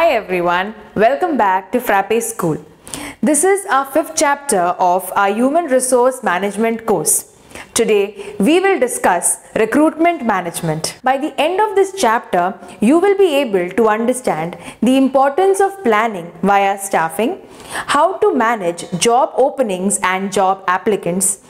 Hi everyone, welcome back to Frappe School. This is our fifth chapter of our Human Resource Management course. Today, we will discuss recruitment management. By the end of this chapter, you will be able to understand the importance of planning via staffing, how to manage job openings and job applicants,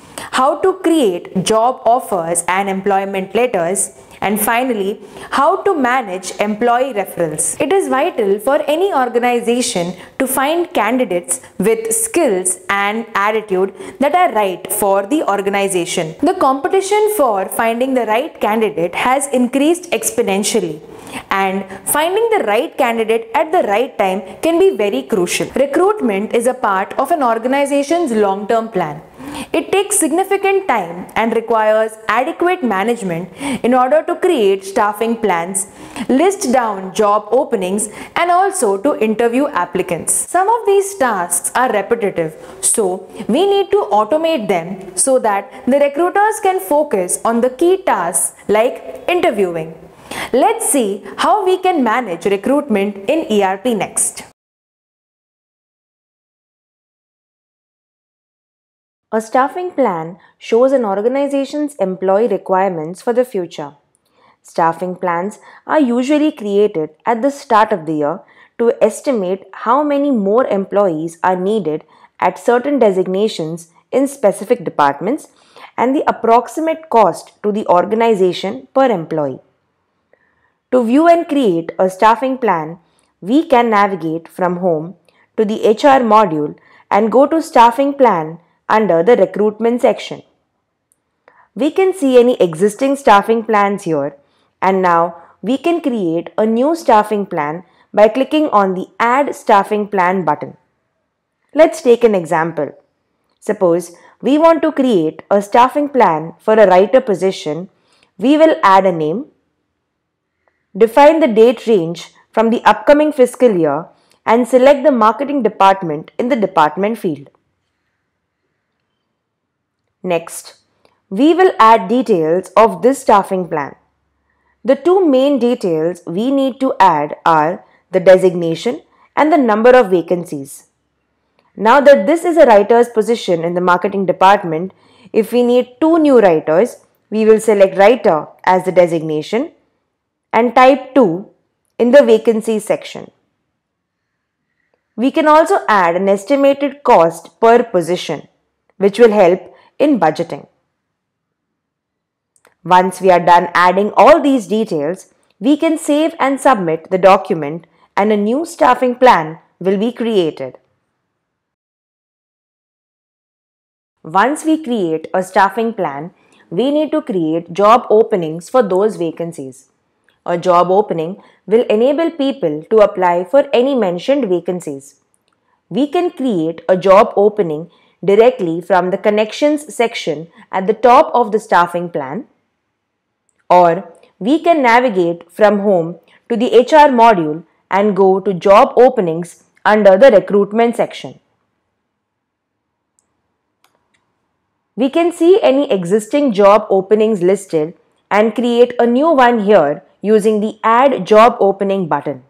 how to create job offers and employment letters, and finally, how to manage employee referrals. It is vital for any organization to find candidates with skills and attitude that are right for the organization. The competition for finding the right candidate has increased exponentially and finding the right candidate at the right time can be very crucial. Recruitment is a part of an organization's long-term plan. It takes significant time and requires adequate management in order to create staffing plans, list down job openings and also to interview applicants. Some of these tasks are repetitive, so we need to automate them so that the recruiters can focus on the key tasks like interviewing. Let's see how we can manage recruitment in ERP next. A staffing plan shows an organization's employee requirements for the future. Staffing plans are usually created at the start of the year to estimate how many more employees are needed at certain designations in specific departments and the approximate cost to the organization per employee. To view and create a staffing plan, we can navigate from home to the HR module and go to Staffing Plan under the recruitment section. We can see any existing staffing plans here and now we can create a new staffing plan by clicking on the add staffing plan button. Let's take an example. Suppose we want to create a staffing plan for a writer position, we will add a name, define the date range from the upcoming fiscal year and select the marketing department in the department field. Next, we will add details of this staffing plan. The two main details we need to add are the designation and the number of vacancies. Now that this is a writer's position in the marketing department, if we need two new writers, we will select writer as the designation and type 2 in the vacancy section. We can also add an estimated cost per position, which will help in budgeting. Once we are done adding all these details, we can save and submit the document and a new staffing plan will be created. Once we create a staffing plan, we need to create job openings for those vacancies. A job opening will enable people to apply for any mentioned vacancies. We can create a job opening directly from the connections section at the top of the staffing plan or we can navigate from home to the HR module and go to job openings under the recruitment section. We can see any existing job openings listed and create a new one here using the add job opening button.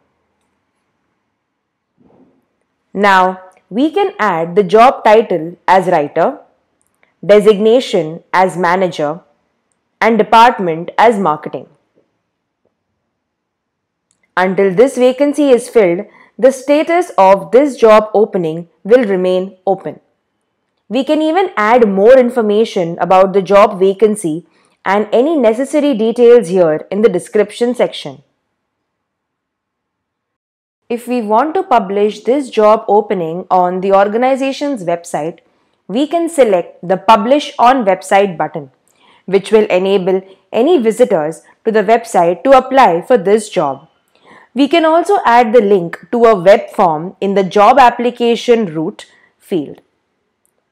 Now we can add the job title as writer, designation as manager, and department as marketing. Until this vacancy is filled, the status of this job opening will remain open. We can even add more information about the job vacancy and any necessary details here in the description section. If we want to publish this job opening on the organization's website, we can select the Publish on Website button, which will enable any visitors to the website to apply for this job. We can also add the link to a web form in the Job Application Route field.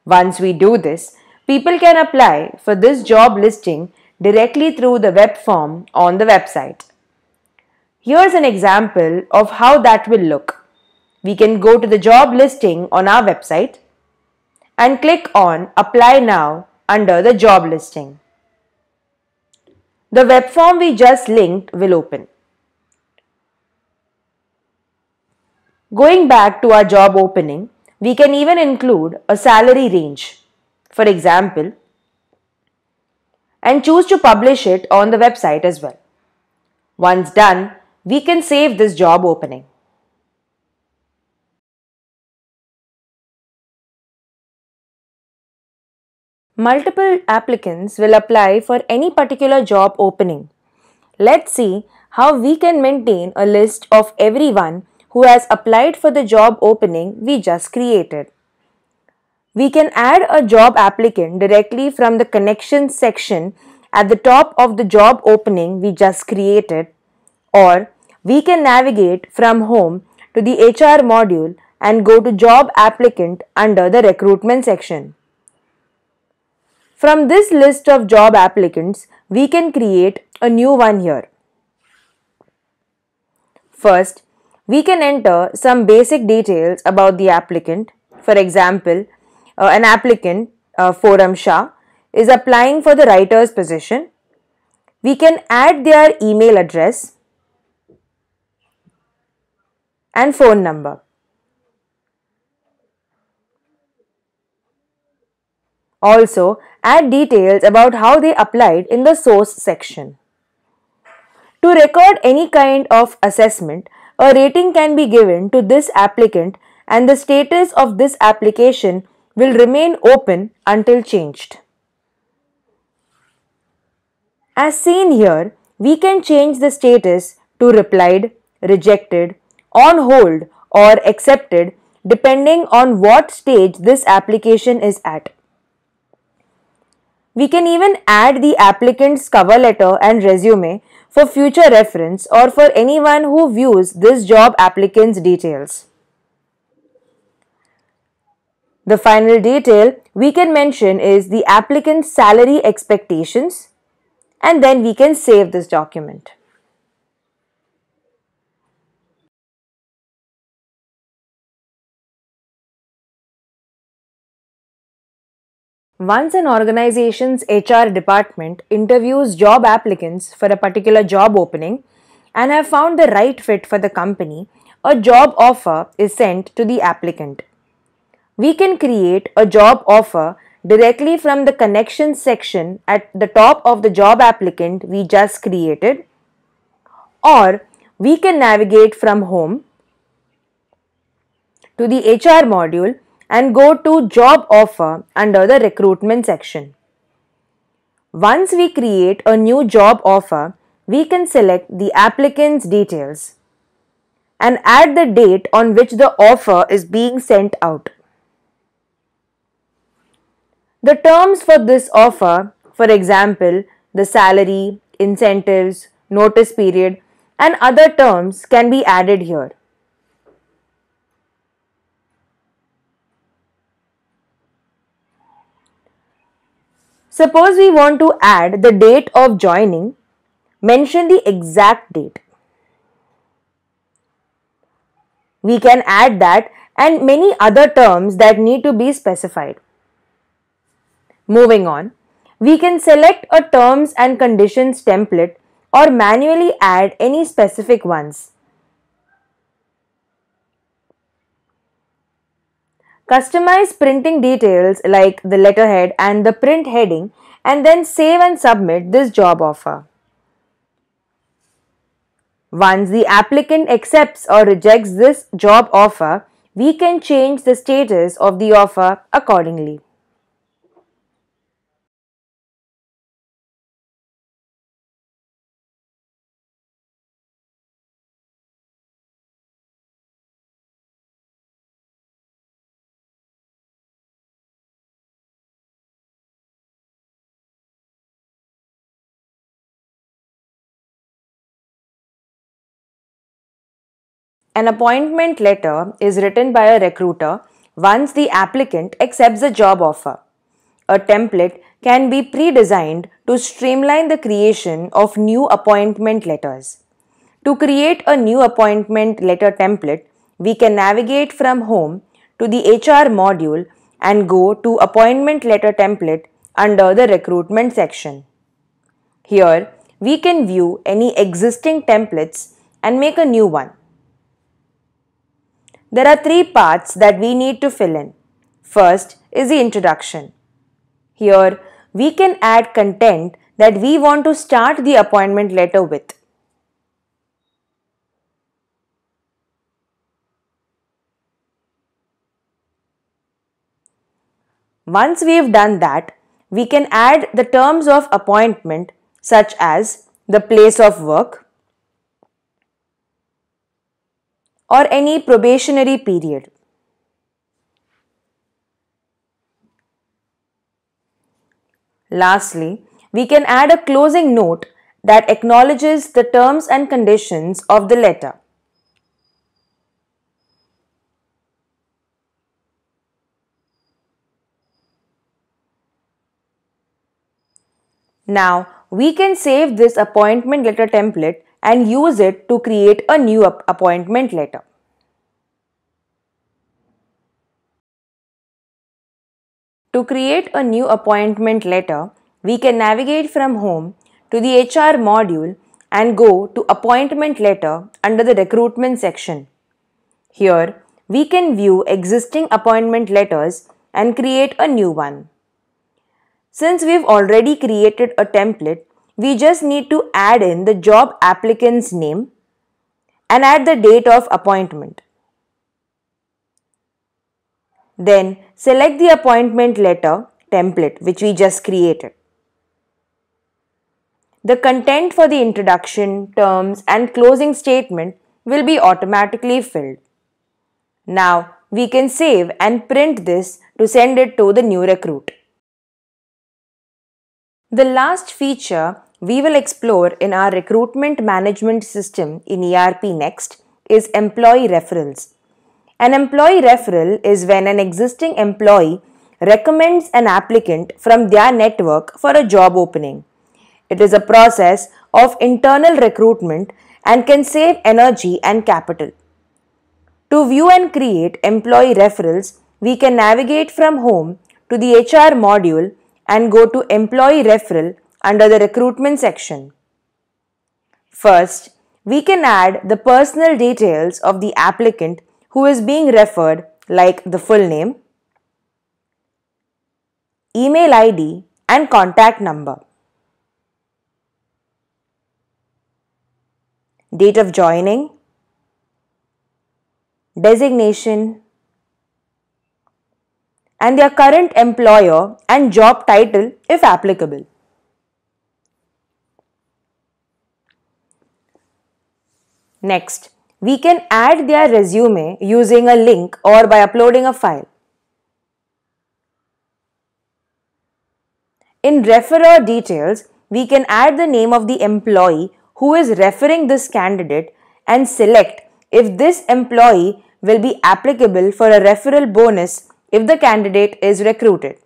Once we do this, people can apply for this job listing directly through the web form on the website. Here's an example of how that will look. We can go to the job listing on our website and click on apply now under the job listing. The web form we just linked will open. Going back to our job opening, we can even include a salary range, for example, and choose to publish it on the website as well. Once done, we can save this job opening. Multiple applicants will apply for any particular job opening. Let's see how we can maintain a list of everyone who has applied for the job opening we just created. We can add a job applicant directly from the connections section at the top of the job opening we just created or we can navigate from home to the HR module and go to job applicant under the recruitment section. From this list of job applicants, we can create a new one here. First, we can enter some basic details about the applicant. For example, uh, an applicant, uh, Forum Shah, is applying for the writer's position. We can add their email address and phone number. Also, add details about how they applied in the source section. To record any kind of assessment, a rating can be given to this applicant and the status of this application will remain open until changed. As seen here, we can change the status to replied, rejected, on hold or accepted depending on what stage this application is at. We can even add the applicant's cover letter and resume for future reference or for anyone who views this job applicant's details. The final detail we can mention is the applicant's salary expectations and then we can save this document. Once an organization's HR department interviews job applicants for a particular job opening and have found the right fit for the company, a job offer is sent to the applicant. We can create a job offer directly from the connections section at the top of the job applicant we just created, or we can navigate from home to the HR module and go to job offer under the recruitment section. Once we create a new job offer, we can select the applicant's details and add the date on which the offer is being sent out. The terms for this offer, for example, the salary, incentives, notice period, and other terms can be added here. Suppose we want to add the date of joining, mention the exact date. We can add that and many other terms that need to be specified. Moving on, we can select a terms and conditions template or manually add any specific ones. Customize printing details like the letterhead and the print heading and then save and submit this job offer. Once the applicant accepts or rejects this job offer, we can change the status of the offer accordingly. An appointment letter is written by a recruiter once the applicant accepts a job offer. A template can be pre-designed to streamline the creation of new appointment letters. To create a new appointment letter template, we can navigate from home to the HR module and go to appointment letter template under the recruitment section. Here, we can view any existing templates and make a new one. There are three parts that we need to fill in. First is the introduction. Here, we can add content that we want to start the appointment letter with. Once we have done that, we can add the terms of appointment such as the place of work, or any probationary period. Lastly, we can add a closing note that acknowledges the terms and conditions of the letter. Now, we can save this appointment letter template and use it to create a new appointment letter. To create a new appointment letter, we can navigate from home to the HR module and go to appointment letter under the recruitment section. Here, we can view existing appointment letters and create a new one. Since we've already created a template, we just need to add in the job applicant's name and add the date of appointment. Then select the appointment letter template which we just created. The content for the introduction, terms and closing statement will be automatically filled. Now we can save and print this to send it to the new recruit. The last feature we will explore in our recruitment management system in ERP next is employee referrals. An employee referral is when an existing employee recommends an applicant from their network for a job opening. It is a process of internal recruitment and can save energy and capital. To view and create employee referrals, we can navigate from home to the HR module and go to employee referral under the recruitment section. First, we can add the personal details of the applicant who is being referred like the full name, email ID and contact number. Date of joining, designation, and their current employer and job title if applicable. Next, we can add their resume using a link or by uploading a file. In referrer details, we can add the name of the employee who is referring this candidate and select if this employee will be applicable for a referral bonus if the candidate is recruited.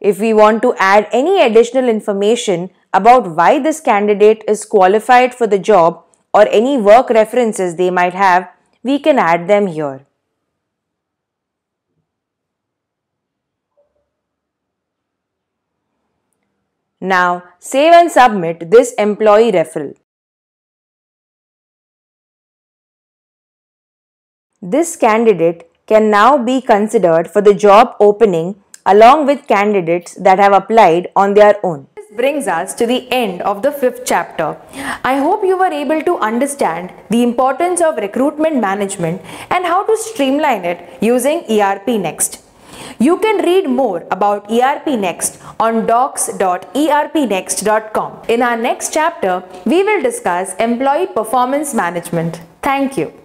If we want to add any additional information about why this candidate is qualified for the job or any work references they might have, we can add them here. Now save and submit this employee referral. This candidate can now be considered for the job opening along with candidates that have applied on their own brings us to the end of the fifth chapter. I hope you were able to understand the importance of recruitment management and how to streamline it using ERP Next. You can read more about ERP Next on docs.erpnext.com. In our next chapter, we will discuss employee performance management. Thank you.